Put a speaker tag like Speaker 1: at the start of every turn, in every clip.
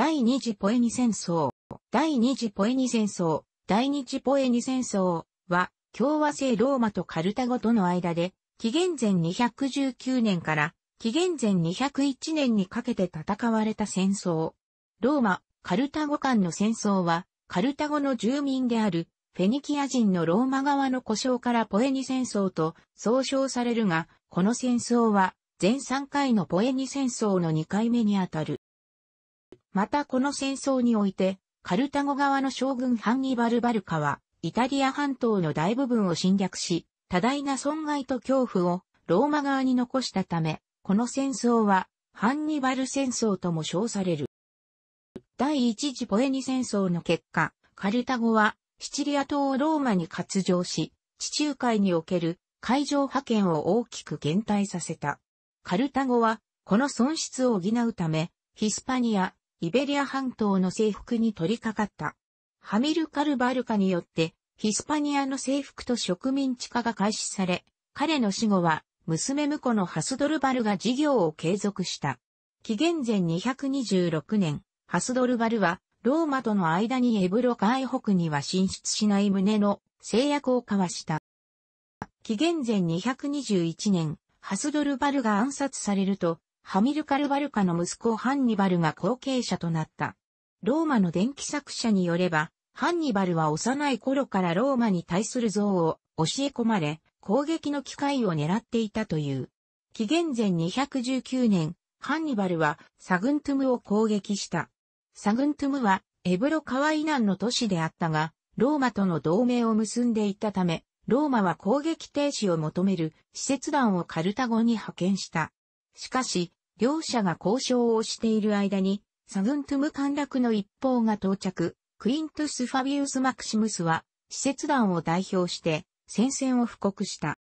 Speaker 1: 第二次ポエニ戦争、第二次ポエニ戦争、第二次ポエニ戦争は、共和制ローマとカルタゴとの間で、紀元前219年から紀元前201年にかけて戦われた戦争。ローマ、カルタゴ間の戦争は、カルタゴの住民であるフェニキア人のローマ側の故障からポエニ戦争と総称されるが、この戦争は前3回のポエニ戦争の2回目にあたる。またこの戦争において、カルタゴ側の将軍ハンニバル・バルカは、イタリア半島の大部分を侵略し、多大な損害と恐怖をローマ側に残したため、この戦争は、ハンニバル戦争とも称される。第一次ポエニ戦争の結果、カルタゴは、シチリア島をローマに割譲し、地中海における海上派遣を大きく減退させた。カルタゴは、この損失を補うため、ヒスパニア、イベリア半島の征服に取り掛かった。ハミルカル・バルカによって、ヒスパニアの征服と植民地化が開始され、彼の死後は、娘婿のハスドルバルが事業を継続した。紀元前226年、ハスドルバルは、ローマとの間にエブロ海北には進出しない旨の制約を交わした。紀元前221年、ハスドルバルが暗殺されると、ハミルカル・バルカの息子ハンニバルが後継者となった。ローマの伝記作者によれば、ハンニバルは幼い頃からローマに対する憎悪を教え込まれ、攻撃の機会を狙っていたという。紀元前219年、ハンニバルはサグントゥムを攻撃した。サグントゥムはエブロ川以南の都市であったが、ローマとの同盟を結んでいたため、ローマは攻撃停止を求める施設団をカルタゴに派遣した。しかし、両者が交渉をしている間に、サグントゥム陥落の一方が到着、クイントゥス・ファビウス・マクシムスは、施設団を代表して、戦線を布告した。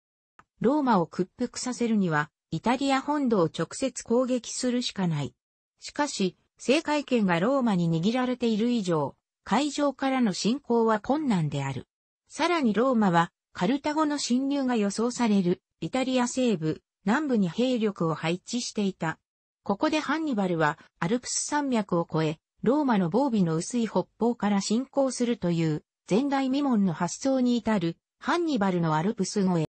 Speaker 1: ローマを屈服させるには、イタリア本土を直接攻撃するしかない。しかし、政界権がローマに握られている以上、海上からの侵攻は困難である。さらにローマは、カルタゴの侵入が予想される、イタリア西部、南部に兵力を配置していた。ここでハンニバルはアルプス山脈を越え、ローマの防備の薄い北方から侵攻するという前代未聞の発想に至るハンニバルのアルプス越え。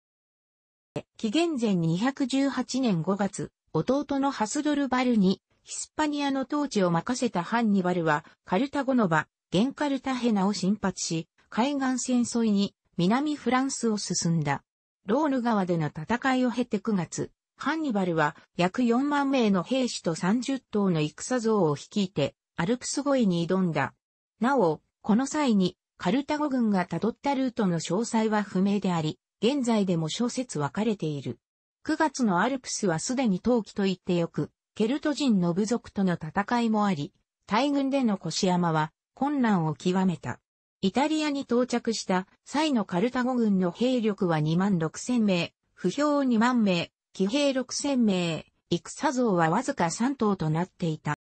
Speaker 1: 紀元前218年5月、弟のハスドルバルにヒスパニアの統治を任せたハンニバルはカルタゴノバ、ゲンカルタヘナを侵発し、海岸戦争に南フランスを進んだ。ローヌ川での戦いを経て9月、ハンニバルは約4万名の兵士と30頭の戦像を率いてアルプス越えに挑んだ。なお、この際にカルタゴ軍が辿ったルートの詳細は不明であり、現在でも小説分かれている。9月のアルプスはすでに冬季と言ってよく、ケルト人の部族との戦いもあり、大軍での腰山は困難を極めた。イタリアに到着した際のカルタゴ軍の兵力は2万6千名、不評2万名、騎兵6000名、戦像はわずか3頭となっていた。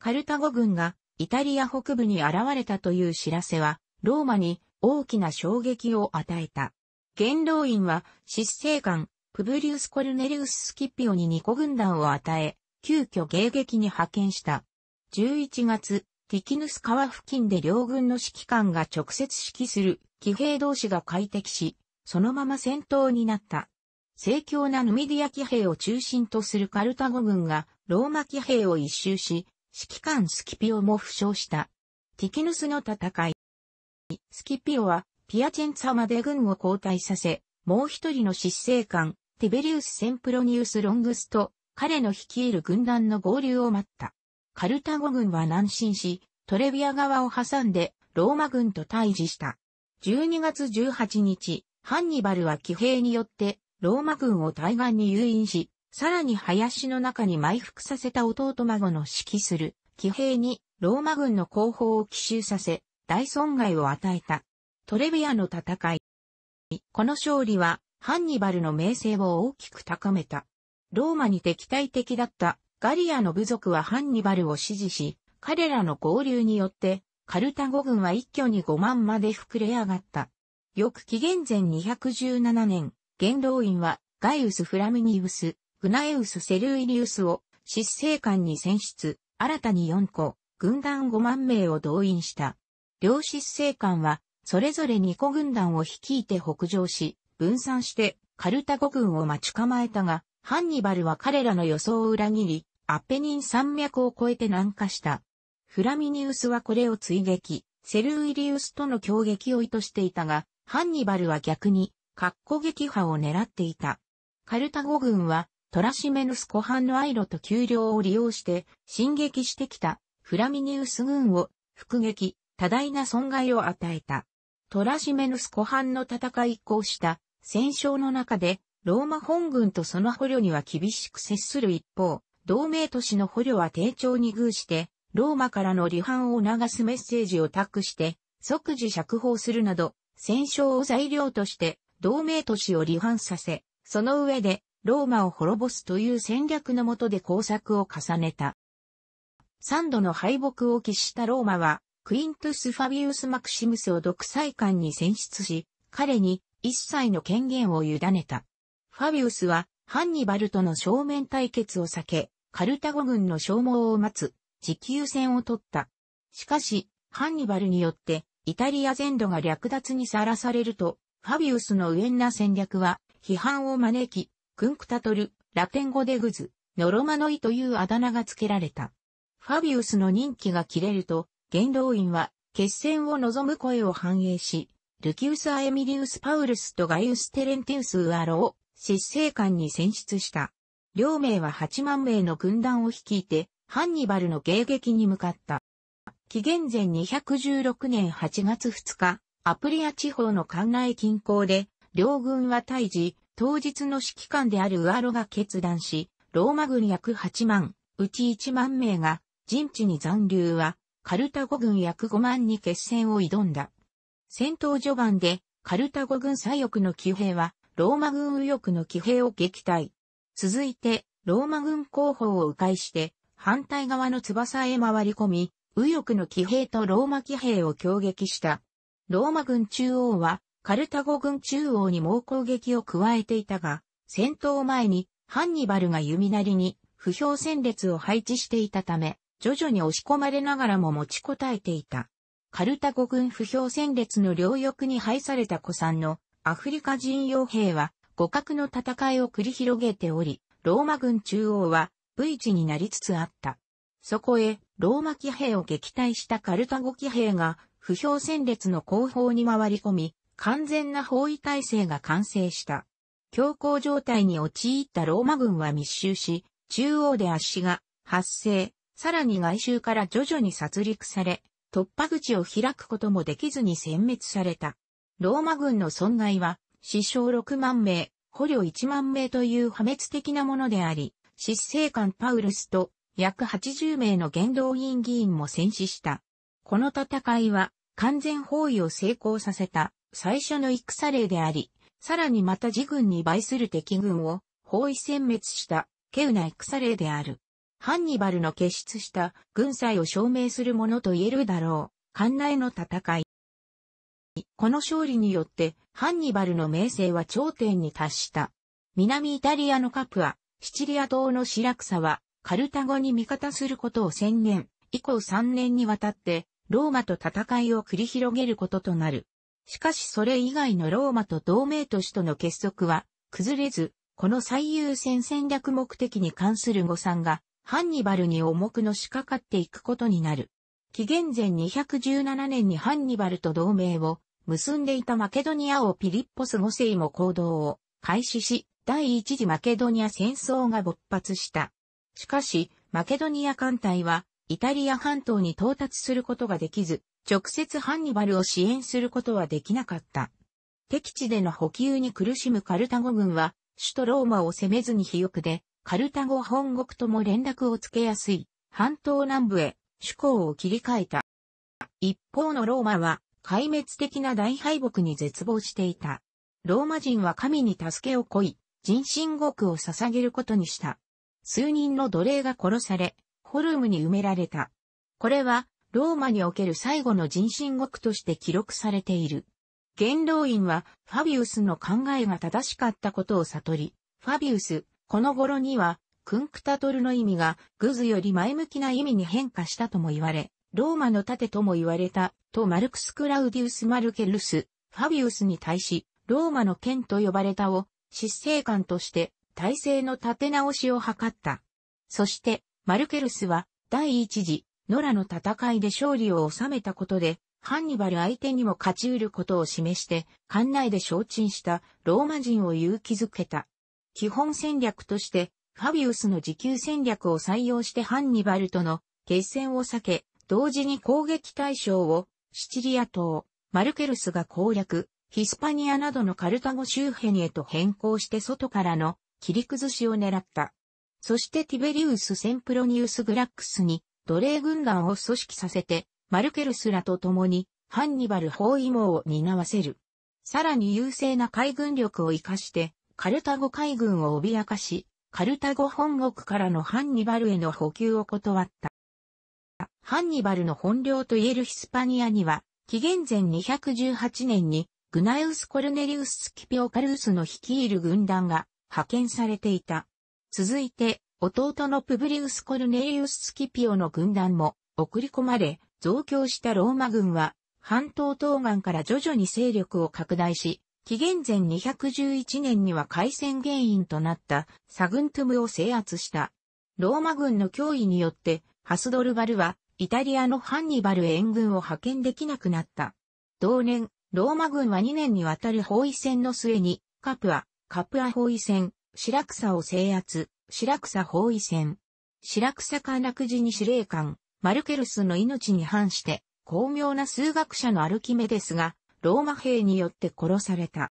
Speaker 1: カルタゴ軍がイタリア北部に現れたという知らせは、ローマに大きな衝撃を与えた。元老院は、執政官、プブリウス・コルネリウス・スキピオに2個軍団を与え、急遽迎撃に派遣した。11月、ティキヌス川付近で両軍の指揮官が直接指揮する騎兵同士が快適し、そのまま戦闘になった。盛況なヌミディア騎兵を中心とするカルタゴ軍がローマ騎兵を一周し、指揮官スキピオも負傷した。ティキヌスの戦い。スキピオはピアチェンツァまで軍を交代させ、もう一人の執政官、ティベリウス・センプロニウス・ロングスと彼の率いる軍団の合流を待った。カルタゴ軍は南進し、トレビア側を挟んでローマ軍と対峙した。12月18日、ハンニバルは騎兵によってローマ軍を対岸に誘引し、さらに林の中に埋伏させた弟孫の指揮する騎兵にローマ軍の後方を奇襲させ、大損害を与えた。トレビアの戦い。この勝利は、ハンニバルの名声を大きく高めた。ローマに敵対的だったガリアの部族はハンニバルを支持し、彼らの合流によって、カルタゴ軍は一挙に5万まで膨れ上がった。翌紀元前217年、元老院は、ガイウス・フラミニウス、グナエウス・セルイリウスを、執政官に選出、新たに4個、軍団5万名を動員した。両執政官は、それぞれ2個軍団を率いて北上し、分散して、カルタゴ軍を待ち構えたが、ハンニバルは彼らの予想を裏切り、アッペニン山脈を越えて南下した。フラミニウスはこれを追撃、セルウィリウスとの攻撃を意図していたが、ハンニバルは逆に、格好撃破を狙っていた。カルタゴ軍はトラシメヌス湖畔のアイロと丘陵を利用して進撃してきたフラミニウス軍を復撃、多大な損害を与えた。トラシメヌス湖畔の戦い以降した戦勝の中でローマ本軍とその捕虜には厳しく接する一方、同盟都市の捕虜は丁重に遇して、ローマからの離反を促すメッセージを託して、即時釈放するなど、戦勝を材料として同盟都市を離反させ、その上でローマを滅ぼすという戦略のもとで工作を重ねた。三度の敗北を喫したローマは、クイントゥス・ファビウス・マクシムスを独裁官に選出し、彼に一切の権限を委ねた。ファビウスは、ハンニバルとの正面対決を避け、カルタゴ軍の消耗を待つ、持久戦を取った。しかし、ハンニバルによって、イタリア全土が略奪にさらされると、ファビウスの右縁な戦略は、批判を招き、クンクタトル、ラテン語でグズ、ノロマノイというあだ名が付けられた。ファビウスの任期が切れると、元老院は、決戦を望む声を反映し、ルキウス・アエミリウス・パウルスとガイウス・テレンティウス・ウアロを、執政官に選出した。両名は8万名の軍団を率いて、ハンニバルの迎撃に向かった。紀元前216年8月2日、アプリア地方の関内近郊で、両軍は退治、当日の指揮官であるウアロが決断し、ローマ軍約8万、うち1万名が、陣地に残留は、カルタゴ軍約5万に決戦を挑んだ。戦闘序盤で、カルタゴ軍左翼の騎兵は、ローマ軍右翼の騎兵を撃退。続いて、ローマ軍後方を迂回して、反対側の翼へ回り込み、右翼の騎兵とローマ騎兵を攻撃した。ローマ軍中央はカルタゴ軍中央に猛攻撃を加えていたが、戦闘前にハンニバルが弓なりに不評戦列を配置していたため、徐々に押し込まれながらも持ちこたえていた。カルタゴ軍不評戦列の両翼に配された古参のアフリカ人傭兵は互角の戦いを繰り広げており、ローマ軍中央は V 字になりつつあった。そこへ、ローマ騎兵を撃退したカルタゴ騎兵が不評戦列の後方に回り込み、完全な包囲体制が完成した。強行状態に陥ったローマ軍は密集し、中央で圧死が発生、さらに外周から徐々に殺戮され、突破口を開くこともできずに殲滅された。ローマ軍の損害は、死傷6万名、捕虜1万名という破滅的なものであり、執政官パウルスと約80名の元老院議員も戦死した。この戦いは完全包囲を成功させた最初の戦例であり、さらにまた自軍に倍する敵軍を包囲殲滅した稀有な戦例である。ハンニバルの結出した軍祭を証明するものと言えるだろう。艦内の戦い。この勝利によってハンニバルの名声は頂点に達した。南イタリアのカプア、シチリア島のシラクサはカルタゴに味方することを宣言。以降3年にわたってローマと戦いを繰り広げることとなる。しかしそれ以外のローマと同盟都市との結束は崩れず、この最優先戦略目的に関する誤算がハンニバルに重くのしかかっていくことになる。紀元前217年にハンニバルと同盟を結んでいたマケドニア王ピリッポス5世も行動を開始し、第一次マケドニア戦争が勃発した。しかし、マケドニア艦隊はイタリア半島に到達することができず、直接ハンニバルを支援することはできなかった。敵地での補給に苦しむカルタゴ軍は、首都ローマを攻めずに肥沃で、カルタゴ本国とも連絡をつけやすい、半島南部へ、主攻を切り替えた。一方のローマは、壊滅的な大敗北に絶望していた。ローマ人は神に助けを乞い、人身獄を捧げることにした。数人の奴隷が殺され、フォルムに埋められた。これは、ローマにおける最後の人身獄として記録されている。元老院は、ファビウスの考えが正しかったことを悟り、ファビウス、この頃には、クンクタトルの意味が、グズより前向きな意味に変化したとも言われ、ローマの盾とも言われた、とマルクス・クラウディウス・マルケルス、ファビウスに対し、ローマの剣と呼ばれたを、執政官として、体制の立て直しを図った。そして、マルケルスは第一次ノラの戦いで勝利を収めたことで、ハンニバル相手にも勝ち得ることを示して、館内で承知したローマ人を勇気づけた。基本戦略として、ファビウスの持久戦略を採用してハンニバルとの決戦を避け、同時に攻撃対象をシチリア島、マルケルスが攻略、ヒスパニアなどのカルタゴ周辺へと変更して外からの切り崩しを狙った。そしてティベリウス・センプロニウス・グラックスに奴隷軍団を組織させて、マルケルスらと共にハンニバル包囲網を担わせる。さらに優勢な海軍力を活かして、カルタゴ海軍を脅かし、カルタゴ本国からのハンニバルへの補給を断った。ハンニバルの本領といえるヒスパニアには、紀元前218年に、グナウス・コルネリウス・スキピオカルウスの率いる軍団が派遣されていた。続いて、弟のプブリウス・コルネイウス・スキピオの軍団も送り込まれ、増強したローマ軍は、半島東岸から徐々に勢力を拡大し、紀元前211年には海戦原因となったサグントゥムを制圧した。ローマ軍の脅威によって、ハスドルバルはイタリアのハンニバル援軍を派遣できなくなった。同年、ローマ軍は2年にわたる包囲戦の末に、カプア、カプア包囲戦、白草を制圧、白草包囲戦。白草陥落時に司令官、マルケルスの命に反して、巧妙な数学者のアルキメデスが、ローマ兵によって殺された。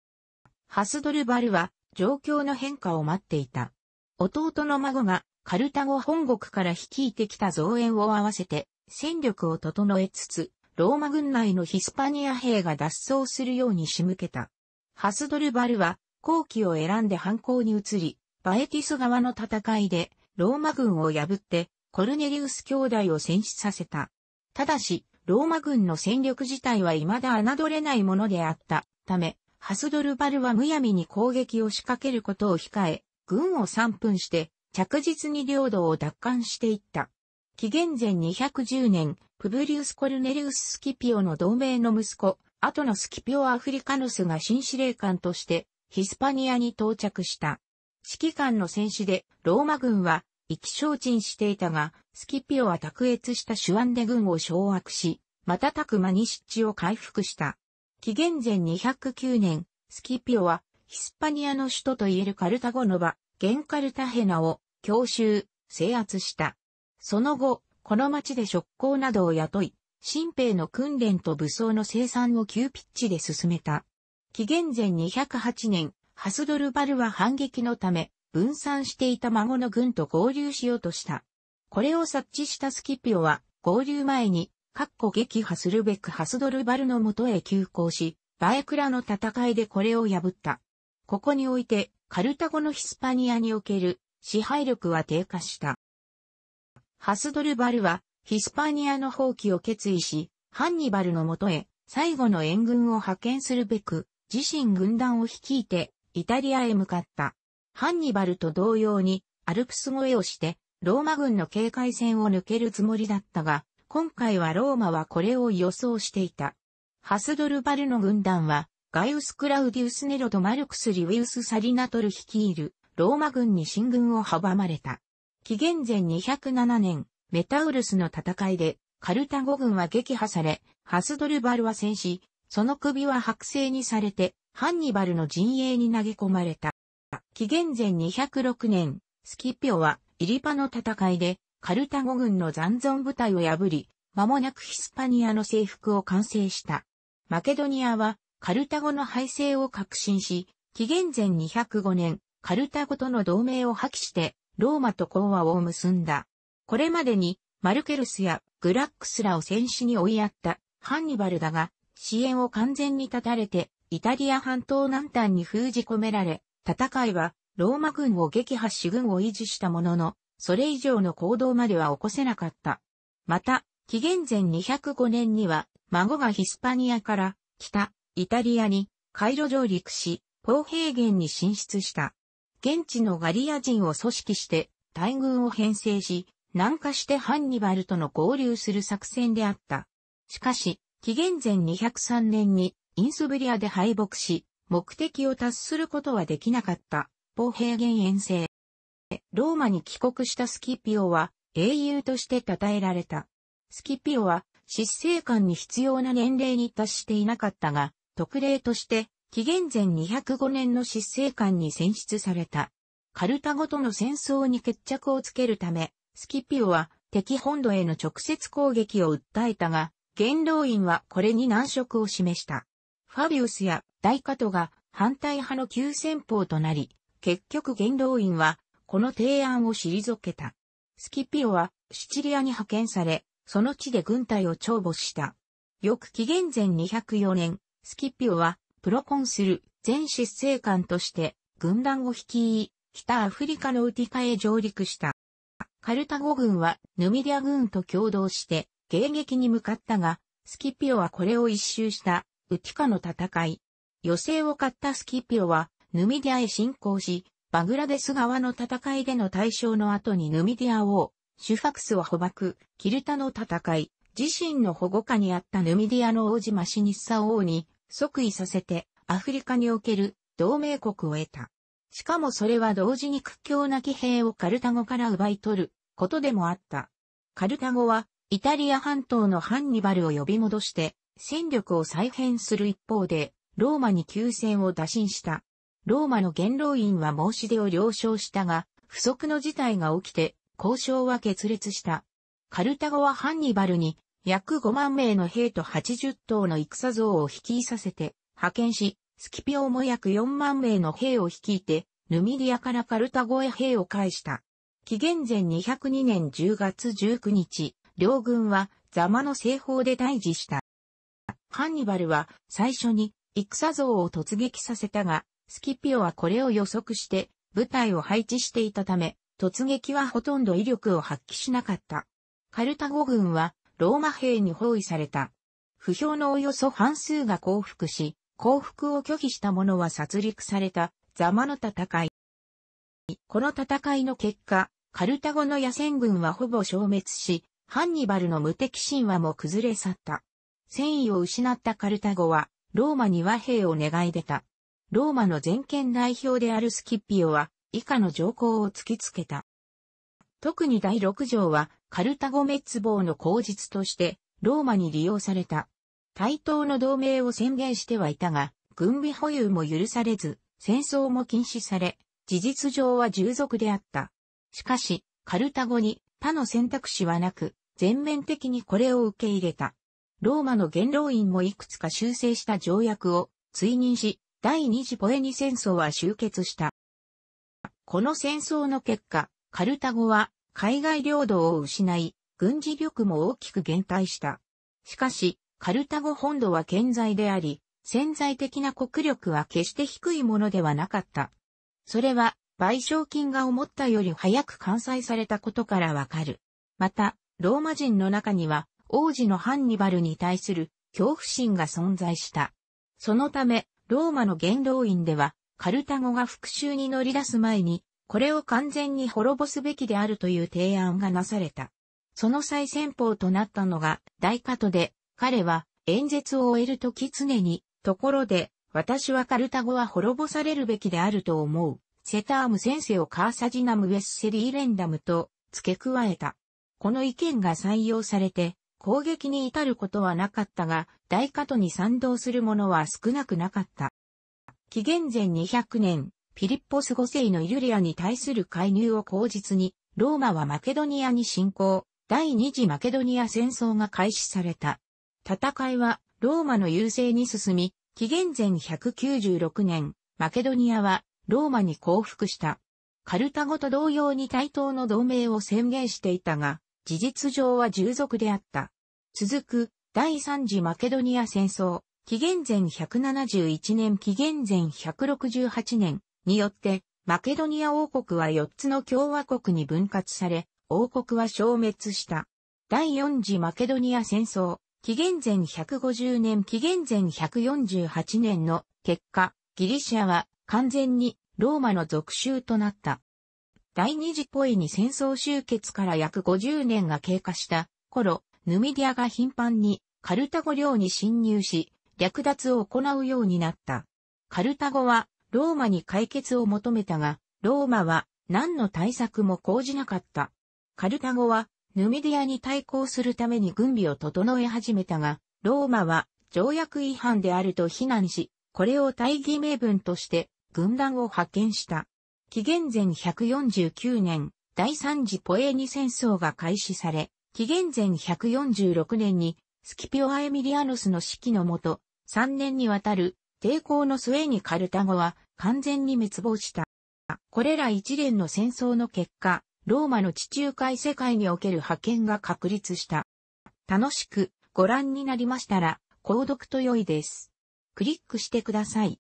Speaker 1: ハスドルバルは、状況の変化を待っていた。弟の孫が、カルタゴ本国から率いてきた増援を合わせて、戦力を整えつつ、ローマ軍内のヒスパニア兵が脱走するように仕向けた。ハスドルバルは、後期を選んで反抗に移り、バエティス側の戦いで、ローマ軍を破って、コルネリウス兄弟を戦死させた。ただし、ローマ軍の戦力自体は未だ侮れないものであったため、ハスドルバルはむやみに攻撃を仕掛けることを控え、軍を散分して、着実に領土を奪還していった。紀元前210年、プブリウス・コルネリウス・スキピオの同盟の息子、後のスキピオ・アフリカヌスが新司令官としてヒスパニアに到着した。指揮官の戦死で、ローマ軍は、意気消沈していたが、スキピオは卓越した手腕で軍を掌握し、瞬く間に湿地を回復した。紀元前209年、スキピオは、ヒスパニアの首都といえるカルタゴノバ、ゲンカルタヘナを、強襲、制圧した。その後、この町で職工などを雇い、新兵の訓練と武装の生産を急ピッチで進めた。紀元前208年、ハスドルバルは反撃のため、分散していた孫の軍と合流しようとした。これを察知したスキピオは、合流前に、各個撃破するべくハスドルバルの元へ急行し、バエクラの戦いでこれを破った。ここにおいて、カルタゴのヒスパニアにおける支配力は低下した。ハスドルバルは、ヒスパニアの放棄を決意し、ハンニバルのもとへ、最後の援軍を派遣するべく、自身軍団を率いて、イタリアへ向かった。ハンニバルと同様に、アルプス越えをして、ローマ軍の警戒線を抜けるつもりだったが、今回はローマはこれを予想していた。ハスドルバルの軍団は、ガイウス・クラウディウス・ネロとマルクス・リウィウス・サリナトル率いる、ローマ軍に進軍を阻まれた。紀元前207年、メタウルスの戦いで、カルタゴ軍は撃破され、ハスドルバルは戦死、その首は剥製にされて、ハンニバルの陣営に投げ込まれた。紀元前206年、スキピオはイリパの戦いでカルタゴ軍の残存部隊を破り、間もなくヒスパニアの征服を完成した。マケドニアはカルタゴの敗勢を確信し、紀元前205年、カルタゴとの同盟を破棄して、ローマと講和を結んだ。これまでに、マルケルスやグラックスらを戦死に追いやった、ハンニバルだが、支援を完全に断たれて、イタリア半島南端に封じ込められ、戦いはローマ軍を撃破し軍を維持したものの、それ以上の行動までは起こせなかった。また、紀元前205年には、孫がヒスパニアから北、イタリアにカイロ上陸し、ポー平原に進出した。現地のガリア人を組織して大軍を編成し、南下してハンニバルとの合流する作戦であった。しかし、紀元前203年にインスブリアで敗北し、目的を達することはできなかった、ポ平原遠征。ローマに帰国したスキピオは英雄として称えられた。スキピオは執政官に必要な年齢に達していなかったが、特例として紀元前205年の執政官に選出された。カルタゴとの戦争に決着をつけるため、スキピオは敵本土への直接攻撃を訴えたが、元老院はこれに難色を示した。ファビウスや大加トが反対派の急戦法となり、結局元老院はこの提案を退けた。スキピオはシチリアに派遣され、その地で軍隊を長母した。翌紀元前204年、スキピオはプロコンする前執政官として軍団を率い、北アフリカのウティカへ上陸した。カルタゴ軍はヌミディア軍と共同して迎撃に向かったが、スキピオはこれを一周した、ウティカの戦い。余勢を買ったスキピオは、ヌミディアへ侵攻し、バグラデス側の戦いでの対象の後にヌミディア王、シュファクスを捕獲、キルタの戦い、自身の保護下にあったヌミディアの王子マシニッサ王に即位させて、アフリカにおける同盟国を得た。しかもそれは同時に屈強な騎兵をカルタゴから奪い取ることでもあった。カルタゴはイタリア半島のハンニバルを呼び戻して、戦力を再編する一方で、ローマに急戦を打診した。ローマの元老院は申し出を了承したが、不測の事態が起きて、交渉は決裂した。カルタゴはハンニバルに、約5万名の兵と80頭の戦像を率いさせて、派遣し、スキピオも約4万名の兵を率いて、ヌミディアからカルタゴへ兵を返した。紀元前202年10月19日、両軍はザマの西方で退治した。ハンニバルは最初に戦像を突撃させたが、スキピオはこれを予測して部隊を配置していたため、突撃はほとんど威力を発揮しなかった。カルタゴ軍はローマ兵に包囲された。不評のおよそ半数が降伏し、降伏を拒否した者は殺戮されたザマの戦い。この戦いの結果、カルタゴの野戦軍はほぼ消滅し、ハンニバルの無敵神話も崩れ去った。戦意を失ったカルタゴは、ローマに和平を願い出た。ローマの全権代表であるスキッピオは、以下の条項を突きつけた。特に第6条は、カルタゴ滅亡の口実として、ローマに利用された。対等の同盟を宣言してはいたが、軍備保有も許されず、戦争も禁止され、事実上は従属であった。しかし、カルタゴに他の選択肢はなく、全面的にこれを受け入れた。ローマの元老院もいくつか修正した条約を追認し、第二次ポエニ戦争は終結した。この戦争の結果、カルタゴは海外領土を失い、軍事力も大きく減退した。しかし、カルタゴ本土は健在であり、潜在的な国力は決して低いものではなかった。それは、賠償金が思ったより早く完済されたことからわかる。また、ローマ人の中には、王子のハンニバルに対する恐怖心が存在した。そのため、ローマの元老院では、カルタゴが復讐に乗り出す前に、これを完全に滅ぼすべきであるという提案がなされた。その最先方となったのが、大カトで、彼は演説を終えるとき常に、ところで、私はカルタゴは滅ぼされるべきであると思う。セターム先生をカーサジナムウェッセリーレンダムと付け加えた。この意見が採用されて、攻撃に至ることはなかったが、大加都に賛同する者は少なくなかった。紀元前200年、ピリッポス5世のイルリアに対する介入を口実に、ローマはマケドニアに侵攻、第二次マケドニア戦争が開始された。戦いはローマの優勢に進み、紀元前196年、マケドニアはローマに降伏した。カルタゴと同様に対等の同盟を宣言していたが、事実上は従属であった。続く、第三次マケドニア戦争、紀元前171年紀元前168年によって、マケドニア王国は4つの共和国に分割され、王国は消滅した。第4次マケドニア戦争、紀元前150年紀元前148年の結果、ギリシャは完全にローマの属州となった。第二次ポエに戦争終結から約50年が経過した頃、ヌミディアが頻繁にカルタゴ領に侵入し、略奪を行うようになった。カルタゴはローマに解決を求めたが、ローマは何の対策も講じなかった。カルタゴはヌミディアに対抗するために軍備を整え始めたが、ローマは条約違反であると非難し、これを大義名分として軍団を派遣した。紀元前149年、第三次ポエーニ戦争が開始され、紀元前146年にスキピオ・アエミリアノスの指揮のもと、3年にわたる抵抗の末にカルタゴは完全に滅亡した。これら一連の戦争の結果、ローマの地中海世界における派遣が確立した。楽しくご覧になりましたら、購読と良いです。クリックしてください。